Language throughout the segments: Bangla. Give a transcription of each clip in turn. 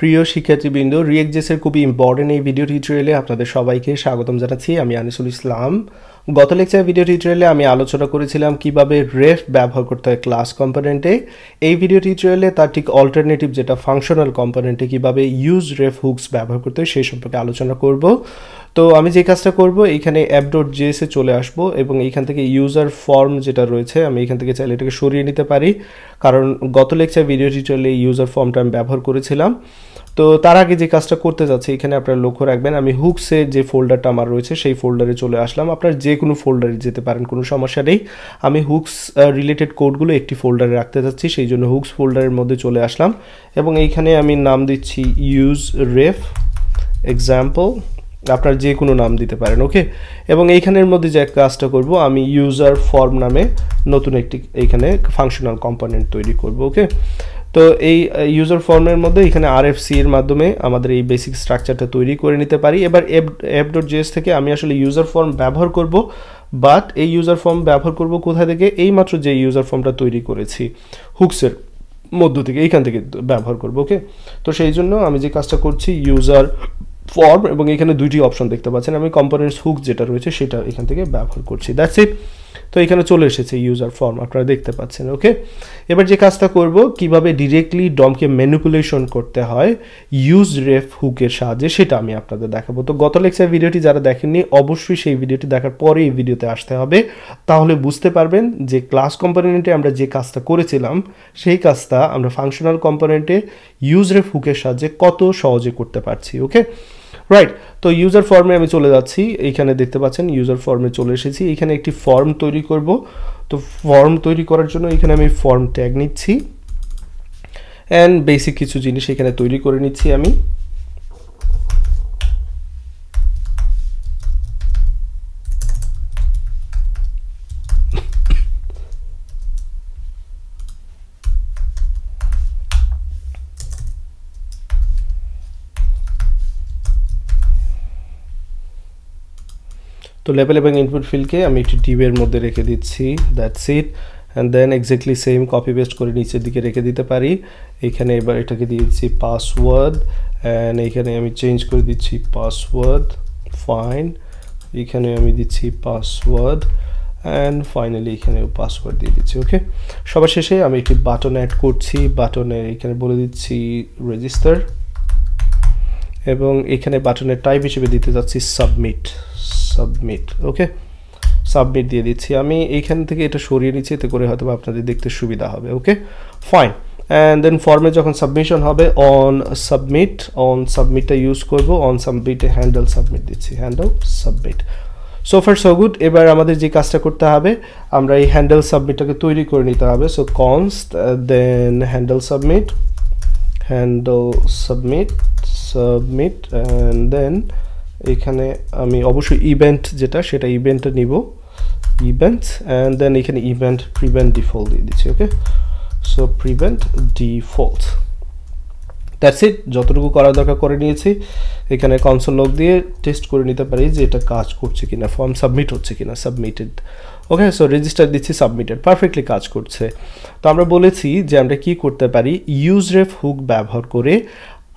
প্রিয় শিক্ষার্থীবৃন্দ রিয়েকজেসের খুবই ইম্পর্টেন্ট এই ভিডিও টিউটোরিয়ালে আপনাদের সবাইকে স্বাগতম জানাচ্ছি আমি আনিসুল ইসলাম গত লেকচার ভিডিও টিউটোরিয়ালে আমি আলোচনা করেছিলাম কিভাবে রেফ ব্যবহার করতে হয় ক্লাস কম্পোনেন্টে এই ভিডিও টিউটোরিয়ালে তার ঠিক অল্টারনেটিভ যেটা ফাংশনাল কম্পোনেন্টে কিভাবে ইউজ রেফ হুকস ব্যবহার করতে হয় সেই সম্পর্কে আলোচনা করব তো আমি যে কাজটা করব এইখানে অ্যাপ ডট জিএসে চলে আসব এবং এইখান থেকে ইউজার ফর্ম যেটা রয়েছে আমি এখান থেকে চাইলে এটাকে সরিয়ে নিতে পারি কারণ গত লেকচার ভিডিও টিউটোরিয়ালে ইউজার ফর্মটা আমি ব্যবহার করেছিলাম তো তার আগে যে কাজটা করতে যাচ্ছে এখানে আপনার লক্ষ্য রাখবেন আমি হুকসে যে ফোল্ডারটা আমার রয়েছে সেই ফোল্ডারে চলে আসলাম আপনার যে কোনো ফোল্ডারে যেতে পারেন কোনো সমস্যা নেই আমি হুকস রিলেটেড কোডগুলো একটি ফোল্ডারে রাখতে যাচ্ছি সেই জন্য হুকস ফোল্ডারের মধ্যে চলে আসলাম এবং এইখানে আমি নাম দিচ্ছি ইউজ রেফ এক্সাম্পল আপনার যে কোনো নাম দিতে পারেন ওকে এবং এইখানের মধ্যে যে কাজটা করব আমি ইউজার ফর্ম নামে নতুন একটি এইখানে ফাংশনাল কম্পোনেন্ট তৈরি করব ওকে তো এই ইউজার ফর্মের মধ্যে এখানে আর এফ সি এর মাধ্যমে আমাদের এই বেসিক স্ট্রাকচারটা তৈরি করে নিতে পারি এবার অ্যাপ অ্যাপ ডট থেকে আমি আসলে ইউজার ফর্ম ব্যবহার করব বাট এই ইউজার ফর্ম ব্যবহার করব কোথা থেকে এইমাত্র যে ইউজার ফর্মটা তৈরি করেছি হুকসের মধ্য থেকে এইখান থেকে ব্যবহার করব ওকে তো সেই জন্য আমি যে কাজটা করছি ইউজার ফর্ম এবং এখানে দুইটি অপশন দেখতে পাচ্ছেন আমি কম্পোনেন্টস হুক যেটা রয়েছে সেটা এখান থেকে ব্যবহার করছি দ্যাটস ইট তো এখানে চলে এসেছে ইউজার ফর্ম আপনারা দেখতে পাচ্ছেন ওকে এবার যে কাজটা করব কিভাবে ডিরেক্টলি ডমকে ম্যানিপুলেশন করতে হয় ইউজ রেফ হুকের সাহায্যে সেটা আমি আপনাদের দেখাবো তো গত লেকচার ভিডিওটি যারা দেখেননি অবশ্যই সেই ভিডিওটি দেখার পরে এই ভিডিওতে আসতে হবে তাহলে বুঝতে পারবেন যে ক্লাস কম্পোনেন্টে আমরা যে কাজটা করেছিলাম সেই কাজটা আমরা ফাংশনাল কম্পোনেন্টে ইউজ রেফ হুকের সাহায্যে কত সহজে করতে পারছি ওকে রাইট তো ইউজার ফর্মে আমি চলে যাচ্ছি এইখানে দেখতে পাচ্ছেন ইউজার ফর্মে চলে এসেছি এখানে একটি ফর্ম তৈরি করব তো ফর্ম তৈরি করার জন্য এখানে আমি ফর্ম ট্যাগ নিচ্ছি অ্যান্ড বেসিক কিছু জিনিস এখানে তৈরি করে নিচ্ছি আমি তো লেভেল এবং ইনপুট ফিল্ডকে আমি একটি ডিবের মধ্যে রেখে দিচ্ছি that's it and then exactly same copy paste করে নিচের দিকে রেখে দিতে পারি এখানে এবার এটাকে দিয়েছি পাসওয়ার্ড অ্যান্ড এখানে আমি চেঞ্জ করে দিচ্ছি পাসওয়ার্ড ফাইন এখানে আমি দিচ্ছি পাসওয়ার্ড অ্যান্ড ফাইনালি এখানে পাসওয়ার্ড দিয়ে দিচ্ছি ওকে সবার শেষে আমি একটি বাটন অ্যাড করছি বাটনে এখানে বলে দিচ্ছি রেজিস্টার এবং এখানে বাটনের টাইপ হিসেবে দিতে যাচ্ছি সাবমিট সাবমিট ওকে সাবমিট দিয়ে দিচ্ছি আমি এইখান থেকে এটা সরিয়ে নিচ্ছি এতে করে হয়তো আপনাদের দেখতে সুবিধা হবে ওকে ফাইন অ্যান্ড দেন ফর্মে যখন সাবমিশন হবে অন সাবমিট অন সাবমিটটা ইউজ করব অন সাবমিটে হ্যান্ডেল সাবমিট দিচ্ছি handle submit so far so good এবার আমাদের যে কাজটা করতে হবে আমরা এই হ্যান্ডেল সাবমিটটাকে তৈরি করে নিতে হবে so const then handle submit handle submit submit and then এখানে আমি অবশ্যই ইভেন্ট যেটা সেটা ইভেন্টে নিব ইভেন্ট অ্যান্ড দেন এখানে ইভেন্ট প্রিভেন্ট ডিফল্ট দিয়ে দিচ্ছি okay so prevent default that's it যতটুকু করার দরকার করে নিয়েছি এখানে কনসোল লোক দিয়ে টেস্ট করে নিতে পারি যে এটা কাজ করছে কিনা ফর্ম সাবমিট হচ্ছে কিনা সাবমিটেড ওকে সো রেজিস্টার দিচ্ছি সাবমিটেড পারফেক্টলি কাজ করছে তো আমরা বলেছি যে আমরা কি করতে পারি ইউজ রেফ হুক ব্যবহার করে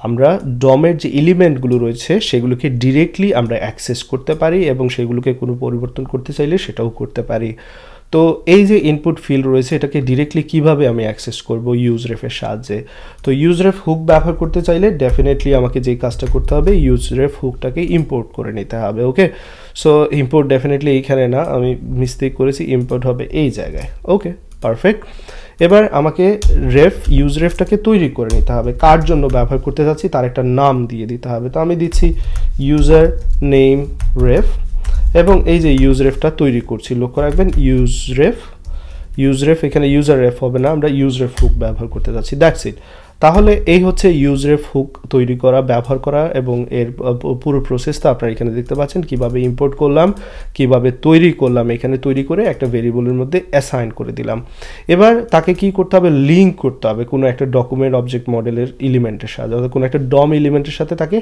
আমরা ডমের যে এলিমেন্টগুলো রয়েছে সেগুলোকে ডিরেক্টলি আমরা অ্যাক্সেস করতে পারি এবং সেগুলোকে কোনো পরিবর্তন করতে চাইলে সেটাও করতে পারি তো এই যে ইনপুট ফিল্ড রয়েছে এটাকে ডিরেক্টলি কিভাবে আমি অ্যাক্সেস করব ইউজ রেফের সাহায্যে তো ইউজ রেফ হুক ব্যবহার করতে চাইলে ডেফিনেটলি আমাকে যেই কাজটা করতে হবে ইউজ রেফ হুকটাকে ইম্পোর্ট করে নিতে হবে ওকে সো ইম্পোর্ট ডেফিনেটলি এইখানে না আমি মিস্টেক করেছি ইম্পোর্ট হবে এই জায়গায় ওকে পারফেক্ট এবার আমাকে রেফ ইউজ রেফটাকে তৈরি করে নিতে হবে কার জন্য ব্যবহার করতে যাচ্ছি তার একটা নাম দিয়ে দিতে হবে তো আমি দিচ্ছি ইউজার নেম রেফ এবং এই যে ইউজ রেফটা তৈরি করছি লক্ষ্য রাখবেন ইউজ রেফ ইউজ রেফ এখানে ইউজার রেফ হবে না আমরা ইউজ রেফ হুক ব্যবহার করতে যাচ্ছি দ্যাটস ইট তাহলে এই হচ্ছে ইউজরেফ হুক তৈরি করা ব্যবহার করা এবং এর পুরো প্রসেসটা আপনারা এখানে দেখতে পাচ্ছেন কিভাবে ইম্পোর্ট করলাম কিভাবে তৈরি করলাম এখানে তৈরি করে একটা ভেরিয়েবলের মধ্যে অ্যাসাইন করে দিলাম এবার তাকে কি করতে হবে লিঙ্ক করতে হবে কোনো একটা ডকুমেন্ট অবজেক্ট মডেলের এলিমেন্টের সাথে অর্থাৎ কোনো একটা ডম এলিমেন্টের সাথে তাকে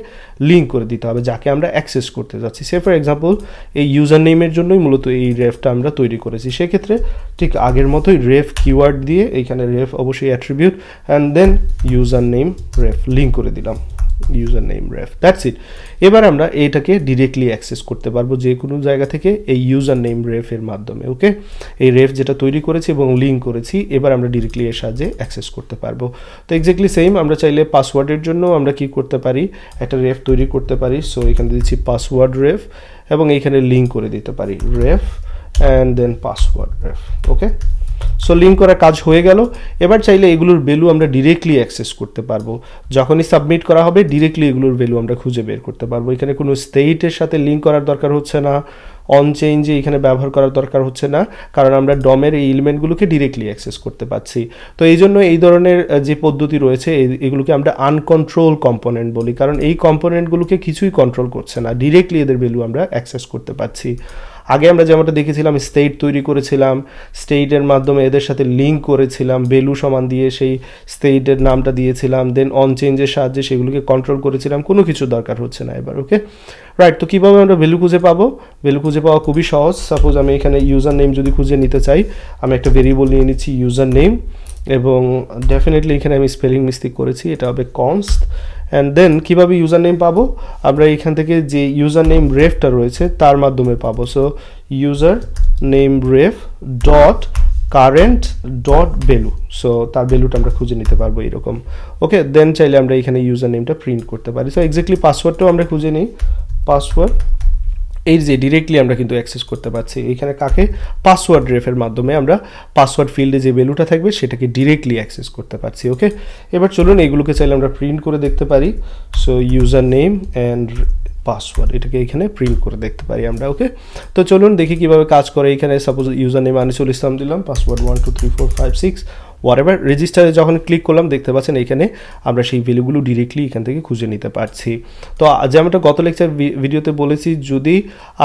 লিঙ্ক করে দিতে হবে যাকে আমরা অ্যাক্সেস করতে যাচ্ছি সে ফর এক্সাম্পল এই ইউজার নেমের জন্যই মূলত এই রেফটা আমরা তৈরি করেছি সেক্ষেত্রে ঠিক আগের মতোই রেফ কিওয়ার্ড দিয়ে এইখানে রেফ অবশ্যই attribute and then user name ref link করে দিলাম user name ref that's it এবার আমরা এইটাকে ডিরেক্টলি অ্যাক্সেস করতে পারবো যে কোনো জায়গা থেকে এই ইউজার নেম রেফের মাধ্যমে ওকে এই রেফ যেটা তৈরি করেছি এবং লিঙ্ক করেছি এবার আমরা ডিরেক্টলি এর সাহায্যে অ্যাক্সেস করতে পারবো তো এক্স্যাক্টলি সেম আমরা চাইলে পাসওয়ার্ডের জন্য আমরা কি করতে পারি একটা রেফ তৈরি করতে পারি সো এখানে দিচ্ছি পাসওয়ার্ড রেফ এবং এইখানে লিঙ্ক করে দিতে পারি ref and then password ref okay so link করা কাজ হয়ে গেল এবার চাইলে এগুলোর ভ্যালু আমরা ডিরেক্টলি অ্যাক্সেস করতে পারবো যখনই সাবমিট করা হবে ডিরেক্টলি এগুলোর ভ্যালু আমরা খুঁজে বের করতে পারবো এখানে কোনো স্টেটের সাথে লিঙ্ক করার দরকার হচ্ছে না অন চেঞ্জে এখানে ব্যবহার করার দরকার হচ্ছে না কারণ আমরা ডমের এই এলিমেন্টগুলোকে ডিরেক্টলি অ্যাক্সেস করতে পারছি তো এই জন্য এই ধরনের যে পদ্ধতি রয়েছে এগুলোকে আমরা আনকন্ট্রোল কম্পোনেন্ট বলি কারণ এই কম্পোনেন্টগুলোকে কিছুই কন্ট্রোল করছে না ডিরেক্টলি এদের ভ্যালু আমরা অ্যাক্সেস করতে পারছি আগে আমরা যেমনটা দেখেছিলাম স্টেট তৈরি করেছিলাম স্টেটের মাধ্যমে এদের সাথে লিঙ্ক করেছিলাম বেলু সমান দিয়ে সেই স্টেটের নামটা দিয়েছিলাম দেন অন চেঞ্জের সাহায্যে সেগুলোকে কন্ট্রোল করেছিলাম কোনো কিছু দরকার হচ্ছে না এবার ওকে রাইট তো কীভাবে আমরা ভ্যালু খুঁজে পাবো ভ্যালু খুঁজে পাওয়া খুবই সহজ সাপোজ আমি এখানে ইউজার নেম যদি খুঁজে নিতে চাই আমি একটা ভেরিয়েবল নিয়ে নিচ্ছি ইউজার নেম এবং ডেফিনেটলি এখানে আমি স্পেলিং মিস্টেক করেছি এটা হবে কনস্ট অ্যান্ড দেন কীভাবে ইউজার নেম পাবো আমরা এখান থেকে যে ইউজার নেম রেফটা রয়েছে তার মাধ্যমে পাবো so user name ref dot current dot value so তার ভ্যালুটা আমরা খুঁজে নিতে পারবো এরকম ওকে দেন চাইলে আমরা এখানে ইউজার নেমটা প্রিন্ট করতে পারি সো এক্স্যাক্টলি পাসওয়ার্ডটাও আমরা খুঁজে নিই পাসওয়ার্ড এই যে ডিরেক্টলি আমরা কিন্তু অ্যাক্সেস করতে পারছি এখানে কাকে পাসওয়ার্ড রেফের মাধ্যমে আমরা পাসওয়ার্ড ফিল্ডে যে ভ্যালুটা থাকবে সেটাকে ডিরেক্টলি অ্যাক্সেস করতে পারছি ওকে এবার চলুন এগুলোকে চাইলে আমরা প্রিন্ট করে দেখতে পারি so user name and password এটাকে এখানে প্রিন্ট করে দেখতে পারি আমরা ওকে তো চলুন দেখি কিভাবে কাজ করে এখানে suppose user name Anisul Islam দিলাম password one two three four five six whatever রেজিস্টারে যখন ক্লিক করলাম দেখতে পাচ্ছেন এখানে আমরা সেই ভ্যালুগুলো ডিরেক্টলি এখান থেকে খুঁজে নিতে পারছি তো যেমনটা গত লেকচার ভিডিওতে বলেছি যদি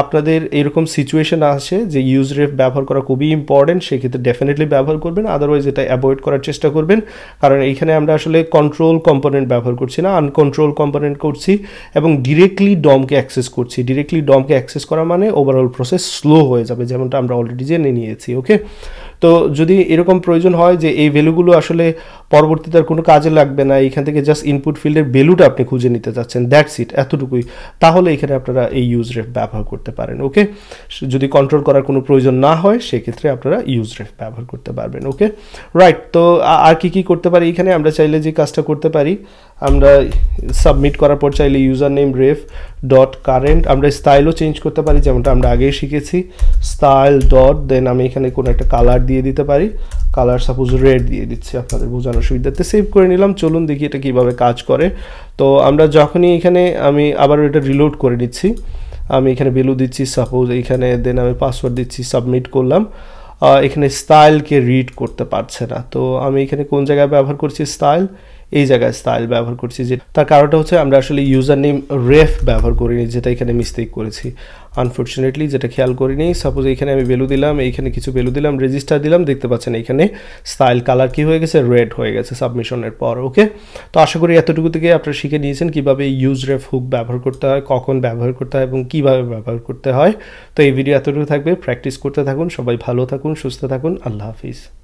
আপনাদের এরকম সিচুয়েশন আসে যে ইউজ রেফ ব্যবহার করা খুবই ইম্পর্টেন্ট সেক্ষেত্রে ডেফিনেটলি ব্যবহার করবেন আদারওয়াইজ এটা অ্যাভয়েড করার চেষ্টা করবেন কারণ এইখানে আমরা আসলে কন্ট্রোল কম্পোনেন্ট ব্যবহার করছি না আনকন্ট্রোল কম্পোনেন্ট করছি এবং ডিরেক্টলি ডমকে অ্যাক্সেস করছি ডিরেক্টলি ডমকে অ্যাক্সেস করা মানে ওভারঅল প্রসেস স্লো হয়ে যাবে যেমনটা আমরা অলরেডি জেনে নিয়েছি ওকে তো যদি এরকম প্রয়োজন হয় যে এই ভ্যালুগুলো আসলে পরবর্তীতে আর কোনো কাজে লাগবে না এইখান থেকে জাস্ট ইনপুট ফিল্ডের ভ্যালুটা আপনি খুঁজে নিতে চাচ্ছেন দ্যাটস ইট এতটুকুই তাহলে এখানে আপনারা এই ইউজ রেফ ব্যবহার করতে পারেন ওকে যদি কন্ট্রোল করার কোনো প্রয়োজন না হয় সেক্ষেত্রে আপনারা ইউজ রেফ ব্যবহার করতে পারবেন ওকে রাইট তো আর কি কি করতে পারি এখানে আমরা চাইলে যে কাজটা করতে পারি আমরা সাবমিট করার পর চাইলে user name ref dot current আমরা স্টাইলও চেঞ্জ করতে পারি যেমনটা আমরা আগেই শিখেছি স্টাইল ডট দেন আমি এখানে কোনো একটা কালার দিয়ে দিতে পারি কালার সাপোজ রেড দিয়ে দিচ্ছি আপনাদের বোঝানোর সুবিধাতে সেভ করে নিলাম চলুন দেখি এটা কীভাবে কাজ করে তো আমরা যখনই এখানে আমি আবার এটা রিলোড করে নিচ্ছি আমি এখানে ভ্যালু দিচ্ছি সাপোজ এইখানে দেন আমি পাসওয়ার্ড দিচ্ছি সাবমিট করলাম এখানে স্টাইলকে রিড করতে পারছে না তো আমি এখানে কোন জায়গায় ব্যবহার করছি স্টাইল এই জায়গায় স্টাইল ব্যবহার করছি যে তার কারণটা হচ্ছে আমরা আসলে ইউজার নেম রেফ ব্যবহার করিনি যেটা এখানে মিস্টেক করেছি আনফর্চুনেটলি যেটা খেয়াল করিনি সাপোজ এখানে আমি ভ্যালু দিলাম এইখানে কিছু ভ্যালু দিলাম রেজিস্টার দিলাম দেখতে পাচ্ছেন এখানে স্টাইল কালার কি হয়ে গেছে রেড হয়ে গেছে সাবমিশনের পর ওকে তো আশা করি এতটুকু থেকে আপনারা শিখে নিয়েছেন কীভাবে ইউজ রেফ হুক ব্যবহার করতে হয় কখন ব্যবহার করতে হয় এবং কীভাবে ব্যবহার করতে হয় তো এই ভিডিও এতটুকু থাকবে প্র্যাকটিস করতে থাকুন সবাই ভালো থাকুন সুস্থ থাকুন আল্লাহ হাফিজ